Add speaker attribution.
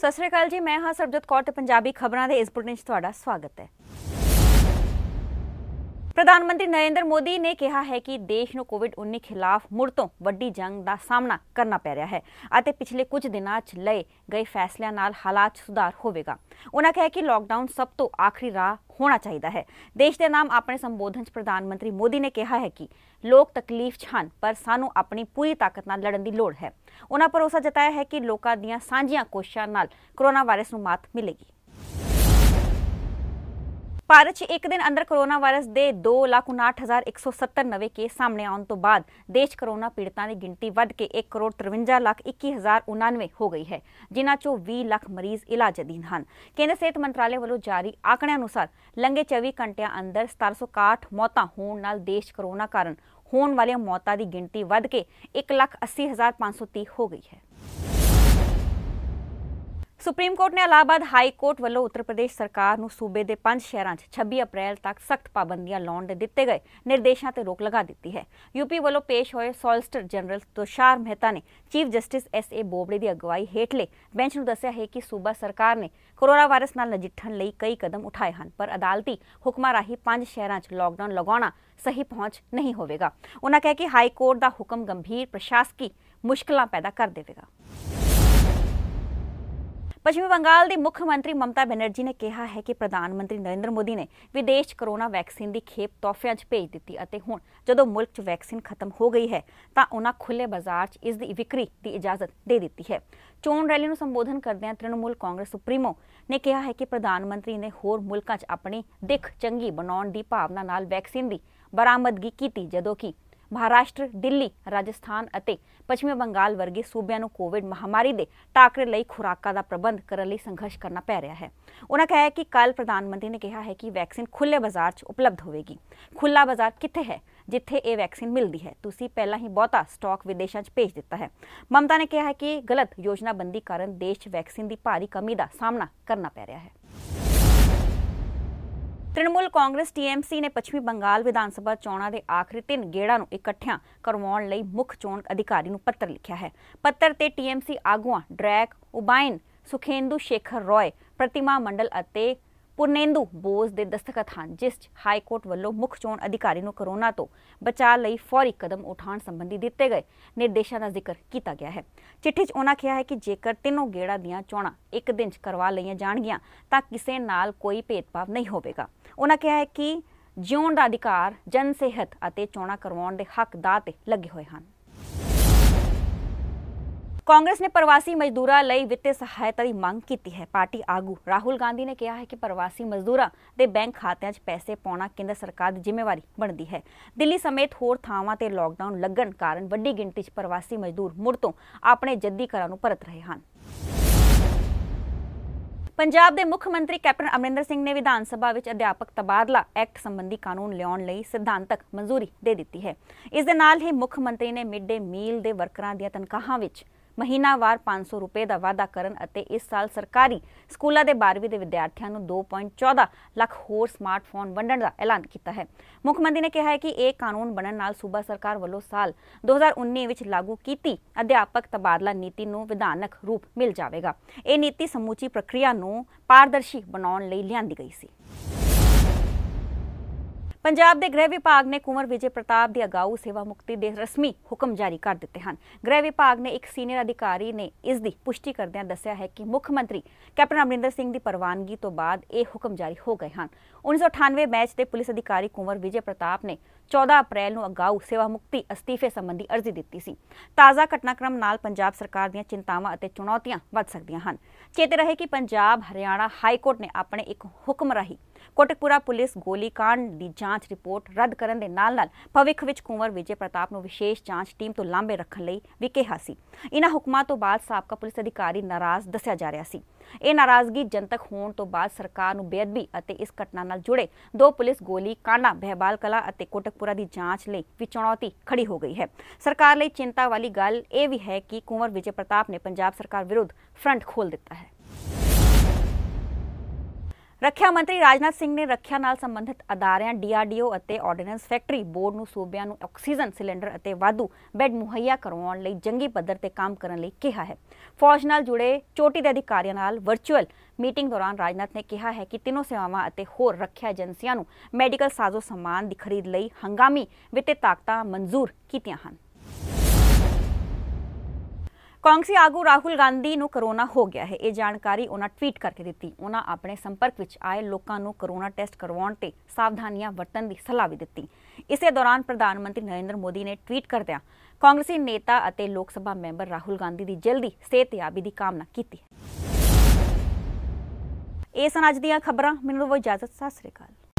Speaker 1: ਸਤਿ ਸ੍ਰੀ ਅਕਾਲ ਜੀ ਮੈਂ ਹਾਂ ਸਰਬਜੋਤ ਕੌਰ ਤੇ ਪੰਜਾਬੀ ਖਬਰਾਂ ਦੇ ਇਸ ਬੁਲੇਟਿਨ 'ਚ ਤੁਹਾਡਾ ਸਵਾਗਤ ਹੈ ਪ੍ਰਧਾਨ ਮੰਤਰੀ ਨਰਿੰਦਰ ਮੋਦੀ ਨੇ ਕਿਹਾ ਹੈ ਕਿ ਦੇਸ਼ ਨੂੰ ਕੋਵਿਡ-19 ਖਿਲਾਫ ਮੁੜ ਤੋਂ ਵੱਡੀ ਜੰਗ ਦਾ ਸਾਹਮਣਾ ਕਰਨਾ ਪੈ ਰਿਹਾ ਹੈ ਅਤੇ ਪਿਛਲੇ ਕੁਝ ਦਿਨਾਂ 'ਚ ਲਏ ਗਏ ਫੈਸਲਿਆਂ ਨਾਲ ਹਾਲਾਤ ਸੁਧਾਰ ਹੋਵੇਗਾ ਉਹਨਾਂ ਕਿਹਾ ਕਿ ਲਾਕਡਾਊਨ ਸਭ ਤੋਂ ਆਖਰੀ ਰਾਹ ਹੋਣਾ ਚਾਹੀਦਾ ਹੈ ਦੇਸ਼ ਦੇ ਨਾਮ ਆਪਣੇ ਸੰਬੋਧਨ 'ਚ ਪ੍ਰਧਾਨ ਮੰਤਰੀ ਮੋਦੀ ਨੇ ਕਿਹਾ ਹੈ ਕਿ ਲੋਕ ਤਕਲੀਫ 'ਚ ਹਨ ਪਰ ਸਾਨੂੰ ਆਪਣੀ ਪੂਰੀ ਤਾਕਤ ਨਾਲ ਲੜਨ ਦੀ ਲੋੜ ਹੈ ਉਹਨਾਂ ਭਰੋਸਾ ਜਤਾਇਆ ਹੈ ਕਿ ਲੋਕਾਂ ਦੀਆਂ ਸਾਂਝੀਆਂ ਕੋਸ਼ਿਸ਼ਾਂ ਨਾਲ ਕੋਰੋਨਾ ਵਾਇਰਸ ਨੂੰ ਮਾਤ ਮਿਲੇਗੀ ਭਾਰਤ 'ਚ ਇੱਕ ਦਿਨ ਅੰਦਰ ਕੋਰੋਨਾ ਵਾਇਰਸ ਦੇ 2,59,170 ਨਵੇਂ ਕੇਸ ਸਾਹਮਣੇ ਆਉਣ ਤੋਂ ਬਾਅਦ ਦੇਸ਼ ਕੋਰੋਨਾ ਪੀੜਤਾਂ ਦੀ ਗਿਣਤੀ ਵੱਧ ਕੇ 1 ਕਰੋੜ 53 ਲੱਖ 21,099 ਹੋ ਗਈ ਹੈ ਜਿਨ੍ਹਾਂ 'ਚੋਂ 20 ਲੱਖ ਮਰੀਜ਼ ਇਲਾਜ ਅਧੀਨ ਹਨ ਕੇਂਦਰ ਸਿਹਤ ਮੰਤਰਾਲੇ ਵੱਲੋਂ ਜਾਰੀ ਆਕੜਿਆਂ ਅਨੁਸਾਰ ਲੰਘੇ 24 ਘੰਟਿਆਂ ਅੰਦਰ 1761 ਮੌਤਾਂ ਹੋਣ ਨਾਲ ਦੇਸ਼ ਕੋਰੋਨਾ ਕਾਰਨ ਹੋਣ ਵਾਲੀਆਂ ਮੌਤਾਂ ਦੀ ਗਿਣਤੀ ਵੱਧ ਕੇ 1,80,530 ਹੋ ਗਈ ਹੈ सुप्रीम कोर्ट ने इलाहाबाद हाई कोर्ट वालों उत्तर प्रदेश सरकार ने सूबे के पांच शहर छब्बी अप्रैल तक सख्त पाबंदियां लाने दिए गए निर्देशों से रोक लगा दी है यूपी वालों पेश हो सोलिसटर जनरल तुषार मेहता ने chief justice S A Bobde की अगुवाई हेठले बेंच में दसिया है कि सूबा सरकार ने कोरोना वायरस न नजिठण कई कदम उठाए हैं पर अदालती हुक्म राही पांच शहरों लॉकडाउन लगा सही पहुँच नहीं होगा उन्होंने कहा कि हाई कोर्ट का हुक्म गंभीर प्रशासकी मुश्किल पैदा कर देगा ਪੱਛਮੀ ਬੰਗਾਲ ਦੀ ਮੁੱਖ ਮੰਤਰੀ ਮਮਤਾ ਬੈਨਰਜੀ ਨੇ ਕਿਹਾ ਹੈ ਕਿ ਪ੍ਰਧਾਨ ਮੰਤਰੀ ਨਰਿੰਦਰ ਮੋਦੀ ਨੇ ਵਿਦੇਸ਼ 'ਚ ਕਰੋਨਾ ਵੈਕਸੀਨ ਦੀ ਖੇਪ ਤੋਹਫਿਆਂ 'ਚ ਭੇਜ ਦਿੱਤੀ ਅਤੇ ਹੁਣ ਜਦੋਂ ਮੁਲਕ 'ਚ ਵੈਕਸੀਨ ਖਤਮ ਹੋ ਗਈ ਹੈ ਤਾਂ ਉਹਨਾਂ ਖੁੱਲੇ ਬਾਜ਼ਾਰ 'ਚ ਇਸ ਦੀ ਵਿਕਰੀ ਦੀ ਇਜਾਜ਼ਤ ਦੇ ਦਿੱਤੀ ਹੈ ਚੋਣ ਰੈਲੀ ਨੂੰ ਸੰਬੋਧਨ ਕਰਦਿਆਂ ਤ੍ਰਿਣਮੂਲ ਕਾਂਗਰਸ ਸੁਪਰੀਮੋ ਨੇ ਕਿਹਾ ਹੈ ਕਿ ਪ੍ਰਧਾਨ ਮੰਤਰੀ ਨੇ ਹੋਰ ਮੁਲਕਾਂ 'ਚ ਆਪਣੀ ਦਿੱਖ ਚੰਗੀ ਬਣਾਉਣ ਦੀ ਭਾਵਨਾ ਨਾਲ ਵੈਕਸੀਨ ਦੀ ਬਰਾਮਦਗੀ ਕੀਤੀ ਜਦੋਂ ਕਿ ਮਹਾਰਾਸ਼ਟਰ ਦਿੱਲੀ ਰਾਜਸਥਾਨ ਅਤੇ ਪੱਛਮੀ ਬੰਗਾਲ ਵਰਗੇ ਸੂਬਿਆਂ ਨੂੰ ਕੋਵਿਡ ਮਹਾਮਾਰੀ ਦੇ ਟਾਕਰੇ ਲਈ ਖੁਰਾਕਾਂ ਦਾ ਪ੍ਰਬੰਧ ਕਰਨ ਲਈ ਸੰਘਰਸ਼ ਕਰਨਾ ਪੈ ਰਿਹਾ ਹੈ ਉਹਨਾਂ ਕਹਿਆ ਕਿ ਕੱਲ ਪ੍ਰਧਾਨ ਮੰਤਰੀ ਨੇ ਕਿਹਾ ਹੈ ਕਿ ਵੈਕਸੀਨ ਖੁੱਲੇ ਬਾਜ਼ਾਰ 'ਚ ਉਪਲਬਧ ਹੋਵੇਗੀ ਖੁੱਲਾ ਬਾਜ਼ਾਰ ਕਿੱਥੇ ਹੈ ਜਿੱਥੇ ਇਹ ਵੈਕਸੀਨ ਮਿਲਦੀ ਹੈ ਤੁਸੀਂ ਪਹਿਲਾਂ ਹੀ ਬਹੁਤਾ ਸਟਾਕ ਵਿਦੇਸ਼ਾਂ 'ਚ ਭੇਜ ਦਿੱਤਾ ਹੈ ਮਮਤਾ ਨੇ ਕਿਹਾ ਹੈ ਕਿ ਗਲਤ ਯੋਜਨਾਬੰਦੀ ਕਾਰਨ ਦੇਸ਼ 'ਚ ਵੈਕਸੀਨ ਦੀ ਭਾਰੀ ਕਮੀ ਦਾ ਸਾਹਮਣਾ ਕਰਨਾ ਪੈ ਰਿਹਾ ਹੈ ਤ੍ਰਿਣਮੂਲ ਕਾਂਗਰਸ ਟੀਐਮਸੀ ਨੇ ਪੱਛਮੀ ਬੰਗਾਲ ਵਿਧਾਨ ਸਭਾ ਚੋਣਾਂ ਦੇ ਆਖਰੀ ਤਿੰਨ ਗੇੜਾਂ ਨੂੰ ਇਕੱਠਿਆਂ ਕਰਵਾਉਣ ਲਈ ਮੁੱਖ ਚੋਣ ਅਧਿਕਾਰੀ ਨੂੰ ਪੱਤਰ ਲਿਖਿਆ ਹੈ ਪੱਤਰ ਤੇ ਟੀਐਮਸੀ ਆਗੂਆਂ ਡਰੈਕ ਉਬਾਇਨ ਸੁਖੇਂਦੂ ਸ਼ੇਖਰ ਰੋਏ ਪ੍ਰਤਿਮਾ ਮੰਡਲ ਅਤੇ ਪੁਰਨੇਂਦੂ ਬੋਸ ਦੇ ਦਸਤਖਤ ਹਨ ਜਿਸ ਹਾਈ ਕੋਰਟ ਵੱਲੋਂ ਮੁੱਖ ਚੋਣ ਅਧਿਕਾਰੀ ਨੂੰ ਕਰੋਨਾ ਤੋਂ ਬਚਾਅ ਲਈ ਫੌਰੀ ਕਦਮ ਉਠਾਉਣ ਸੰਬੰਧੀ ਦਿੱਤੇ ਗਏ ਨਿਰਦੇਸ਼ਾਂ ਦਾ ਜ਼ਿਕਰ ਕੀਤਾ ਗਿਆ ਹੈ ਚਿੱਠੀ 'ਚ ਉਹਨਾਂ ਕਿਹਾ ਹੈ ਕਿ ਜੇਕਰ ਤਿੰਨੋਂ ਗੇੜਾ ਦੀਆਂ ਚੋਣਾਂ ਇੱਕ ਦਿਨ 'ਚ ਕਰਵਾ ਲਈਆਂ ਜਾਣਗੀਆਂ ਤਾਂ ਕਿਸੇ ਨਾਲ ਕੋਈ ਭੇਦਭਾਵ ਨਹੀਂ ਹੋਵੇਗਾ ਉਹਨਾਂ ਕਿਹਾ ਹੈ ਕਿ ਜਿਉਣ ਦਾ ਅਧਿਕਾਰ ਜਨ ਸਿਹਤ ਅਤੇ ਚੋਣਾਂ ਕਰਵਾਉਣ ਦੇ ਦਾ ਤੇ ਲੱਗੇ ਹੋਏ ਹਨ ਕਾਂਗਰਸ ਨੇ ਪ੍ਰਵਾਸੀ ਮਜ਼ਦੂਰਾਂ ਲਈ ਵਿੱਤੀ ਸਹਾਇਤਾ ਦੀ ਮੰਗ ਕੀਤੀ ਹੈ ਪਾਰਟੀ ਆਗੂ ਰਾਹੁਲ ਗਾਂਧੀ ਨੇ ਕਿਹਾ ਹੈ ਕਿ ਪ੍ਰਵਾਸੀ ਮਜ਼ਦੂਰਾਂ ਦੇ ਬੈਂਕ ਖਾਤਿਆਂ 'ਚ ਪੈਸੇ ਪਾਉਣਾ ਕੇਂਦਰ ਸਰਕਾਰ ਦੀ ਜ਼ਿੰਮੇਵਾਰੀ ਬਣਦੀ ਹੈ ਦਿੱਲੀ ਸਮੇਤ ਹੋਰ ਥਾਵਾਂ ਤੇ ਲਾਕਡਾਊਨ ਲੱਗਣ ਕਾਰਨ ਵੱਡੀ ਗਿਣਤੀ 'ਚ ਪ੍ਰਵਾਸੀ ਮਜ਼ਦੂਰ ਮੁੜ ਤੋਂ ਆਪਣੇ ਜੱਦੀ ਘਰਾਂ ਨੂੰ ਪਰਤ ਰਹੇ ਹਨ ਪੰਜਾਬ ਦੇ ਮੁੱਖ ਮੰਤਰੀ ਕੈਪਟਨ ਅਮਰਿੰਦਰ ਸਿੰਘ ਨੇ ਵਿਧਾਨ ਸਭਾ ਵਿੱਚ ਅਧਿਆਪਕ ਤਬਾਦਲਾ ਐਕਟ ਸੰਬੰਧੀ ਕਾਨੂੰਨ ਲਿਆਉਣ ਲਈ ਸਿਧਾਂਤਕ ਮਨਜ਼ੂਰੀ ਦੇ ਦਿੱਤੀ ਹੈ ਇਸ ਦੇ ਨਾਲ ਹੀ ਮੁੱਖ ਮੰਤਰੀ ਨੇ ਮਿਡ ਡੇ ਮੀਲ ਦੇ ਵਰਕਰਾਂ ਦੀਆਂ ਤਨਖਾਹਾਂ ਵਿੱਚ ਮਹੀਨਾਵਾਰ 500 ਰੁਪਏ ਦਾ ਵਾਅਦਾ ਕਰਨ ਅਤੇ ਇਸ ਸਾਲ ਸਰਕਾਰੀ ਸਕੂਲਾਂ ਦੇ 12ਵੀਂ ਦੇ ਵਿਦਿਆਰਥੀਆਂ ਨੂੰ 2.14 ਲੱਖ ਹੋਰ ਸਮਾਰਟਫੋਨ ਵੰਡਣ ਦਾ ਐਲਾਨ ਕੀਤਾ ਹੈ ਮੁੱਖ ਮੰਤਰੀ ਨੇ ਕਿਹਾ ਹੈ ਕਿ ਇਹ ਕਾਨੂੰਨ ਬਣਨ ਨਾਲ ਸੂਬਾ ਸਰਕਾਰ ਵੱਲੋਂ ਸਾਲ 2019 ਵਿੱਚ ਲਾਗੂ ਕੀਤੀ ਅਧਿਆਪਕ ਤਬਾਦਲਾ ਨੀਤੀ ਨੂੰ ਵਿਧਾਨਕ ਰੂਪ ਮਿਲ ਜਾਵੇਗਾ ਇਹ ਨੀਤੀ ਸਮੂਚੀ ਪ੍ਰਕਿਰਿਆ ਨੂੰ ਪਾਰਦਰਸ਼ੀ ਬਣਾਉਣ ਲਈ ਲਿਆਂਦੀ ਗਈ ਸੀ ਪੰਜਾਬ ਦੇ ਗ੍ਰਹਿ ਵਿਭਾਗ ਨੇ ਕੁਮਰ ਵਿਜੇ ਪ੍ਰਤਾਪ ਦੀ ਅਗਾਊ ਸੇਵਾ ਮੁਕਤੀ ਦੇ ਰਸਮੀ ਹੁਕਮ ਜਾਰੀ ਕਰ ਦਿੱਤੇ ਹਨ ਗ੍ਰਹਿ ਵਿਭਾਗ ਨੇ ਇੱਕ ਸੀਨੀਅਰ ਅਧਿਕਾਰੀ ਨੇ ਇਸ ਦੀ ਪੁਸ਼ਟੀ ਕਰਦਿਆਂ ਦੱਸਿਆ ਹੈ ਕਿ ਮੁੱਖ ਮੰਤਰੀ ਕੈਪਟਨ ਅਮਰਿੰਦਰ ਸਿੰਘ ਦੀ ਪਰਵਾਨਗੀ ਤੋਂ ਬਾਅਦ ਇਹ ਹੁਕਮ ਜਾਰੀ ਹੋ ਗਏ ਹਨ 1998 ਮੈਚ ਦੇ ਪੁਲਿਸ ਅਧਿਕਾਰੀ ਕੁਮਰ ਵਿਜੇ ਪ੍ਰਤਾਪ ਨੇ 14 ਅਪ੍ਰੈਲ ਨੂੰ ਅਗਾਊ ਸੇਵਾ ਮੁਕਤੀ ਅਸਤੀਫੇ ਸੰਬੰਧੀ ਅਰਜ਼ੀ ਦਿੱਤੀ ਸੀ ਤਾਜ਼ਾ ਘਟਨਾਕ੍ਰਮ ਨਾਲ ਪੰਜਾਬ ਸਰਕਾਰ ਦੀਆਂ ਚਿੰਤਾਵਾਂ ਅਤੇ ਚੁਣੌਤੀਆਂ ਵੱਧ ਸਕਦੀਆਂ ਹਨ ਚੇਤੇ ਰਹੇ ਕਿ ਪੰਜਾਬ ਹਰਿਆਣਾ ਹਾਈ ਕੋਰਟ ਨੇ ਆਪਣੇ ਇੱਕ ਹੁਕਮ ਰਾਹੀਂ ਕੋਟਕਪੂਰਾ ਪੁਲਿਸ ਗੋਲੀकांड ਦੀ ਜਾਂਚ ਰਿਪੋਰਟ ਰੱਦ ਕਰਨ ਦੇ ਨਾਲ-ਨਾਲ ਭਵਿੱਖ ਵਿੱਚ ਕੁੰਵਰ ਵਿਜੇ ਪ੍ਰਤਾਪ ਨੂੰ ਵਿਸ਼ੇਸ਼ ਜਾਂਚ ਟੀਮ ਤੋਂ ਲਾਂਬੇ ਰੱਖਣ ਲਈ ਵੀ ਕਿਹਾ ਸੀ ਇਹਨਾਂ ਹੁਕਮਾਂ ਤੋਂ ਬਾਅਦ ਸਾਬਕਾ ਪੁਲਿਸ ਅਧਿਕਾਰੀ ਨਾਰਾਜ਼ ਦੱਸਿਆ ਜਾ ਰਿਹਾ ਸੀ ਇਹ ਨਾਰਾਜ਼ਗੀ ਜਨਤਕ ਹੋਣ ਤੋਂ ਬਾਅਦ ਸਰਕਾਰ ਨੂੰ ਬੇਅਦਬੀ ਅਤੇ ਇਸ ਘਟਨਾ ਨਾਲ ਜੁੜੇ ਦੋ ਪੁਲਿਸ ਗੋਲੀ ਕਾਂਡਾ ਬਹਿਬਾਲ ਕਲਾ ਅਤੇ ਕੋਟਕਪੁਰਾ ਦੀ ਜਾਂਚ ਲਈ ਵੀ ਚੁਣੌਤੀ ਖੜੀ ਹੋ ਗਈ ਹੈ ਸਰਕਾਰ ਲਈ ਚਿੰਤਾ ਵਾਲੀ ਗੱਲ ਇਹ ਵੀ ਹੈ ਕਿ ਕੁੰਵਰ ਵਿਜੇ ਪ੍ਰਤਾਪ ਨੇ ਪੰਜਾਬ ਸਰਕਾਰ ਵਿਰੁੱਧ ਫਰੰਟ ਖੋਲ ਦਿੱਤਾ ਹੈ ਰੱਖਿਆ ਮੰਤਰੀ ਰਾਜਨਾਥ ਸਿੰਘ ਨੇ ਰੱਖਿਆ ਨਾਲ ਸੰਬੰਧਿਤ ਅਦਾਰਿਆਂ ਡੀਆਰਡੀਓ ਅਤੇ ਆਰਡੀਨੈਂਸ ਫੈਕਟਰੀ ਬੋਰਡ ਨੂੰ ਸੂਬਿਆਂ ਨੂੰ ਆਕਸੀਜਨ ਸਿਲੰਡਰ ਅਤੇ ਵਾਧੂ ਬੈੱਡ ਮੁਹੱਈਆ ਕਰਵਾਉਣ ਲਈ ਜੰਗੀ ਪੱਧਰ ਤੇ ਕੰਮ ਕਰਨ ਲਈ ਕਿਹਾ ਹੈ ਫੌਜ ਨਾਲ ਜੁੜੇ ਚੋਟੀ ਦੇ ਅਧਿਕਾਰੀਆਂ ਨਾਲ ਵਰਚੁਅਲ ਮੀਟਿੰਗ ਦੌਰਾਨ ਰਾਜਨਾਥ ਨੇ ਕਿਹਾ ਹੈ ਕਿ ਤਿੰਨੋਂ ਸੇਵਾਵਾਂ ਅਤੇ ਹੋਰ ਰੱਖਿਆ ਏਜੰਸੀਆਂ ਨੂੰ ਮੈਡੀਕਲ ਸਾਜ਼ੋ ਸਮਾਨ ਦੀ ਖਰੀਦ ਲਈ ਹੰਗਾਮੀ ਵਿੱਤੀ ਤਾਕਤਾਂ ਮਨਜ਼ੂਰ ਕੀਤੀਆਂ ਹਨ ਕਾਂਗਰਸੀ ਆਗੂ ਰਾਹੁਲ ਗਾਂਧੀ ਨੂੰ ਕਰੋਨਾ ਹੋ ਗਿਆ ਹੈ ਇਹ ਜਾਣਕਾਰੀ ਉਹਨਾਂ ਟਵੀਟ ਕਰਕੇ ਦਿੱਤੀ ਉਹਨਾਂ ਆਪਣੇ ਸੰਪਰਕ ਵਿੱਚ ਆਏ ਲੋਕਾਂ ਨੂੰ ਕਰੋਨਾ ਟੈਸਟ ਕਰਵਾਉਣ ਤੇ ਸਾਵਧਾਨੀਆਂ ਵਰਤਣ ਦੀ ਸਲਾਹ ਵੀ ਦਿੱਤੀ ਇਸੇ ਦੌਰਾਨ ਪ੍ਰਧਾਨ ਮੰਤਰੀ ਨਰਿੰਦਰ ਮੋਦੀ ਨੇ ਟਵੀਟ ਕਰਦਿਆਂ ਕਾਂਗਰਸੀ ਨੇਤਾ ਅਤੇ ਲੋਕ ਸਭਾ ਮੈਂਬਰ ਰਾਹੁਲ ਗਾਂਧੀ ਦੀ ਜਲਦੀ ਸਿਹਤਯਾਬੀ ਦੀ ਕਾਮਨਾ ਕੀਤੀ ਇਹ ਸਨ ਅੱਜ ਦੀਆਂ ਖਬਰਾਂ ਮੈਨੂੰ ਦਿਓ ਇਜਾਜ਼ਤ ਸਤਿ ਸ੍ਰੀ ਅਕਾਲ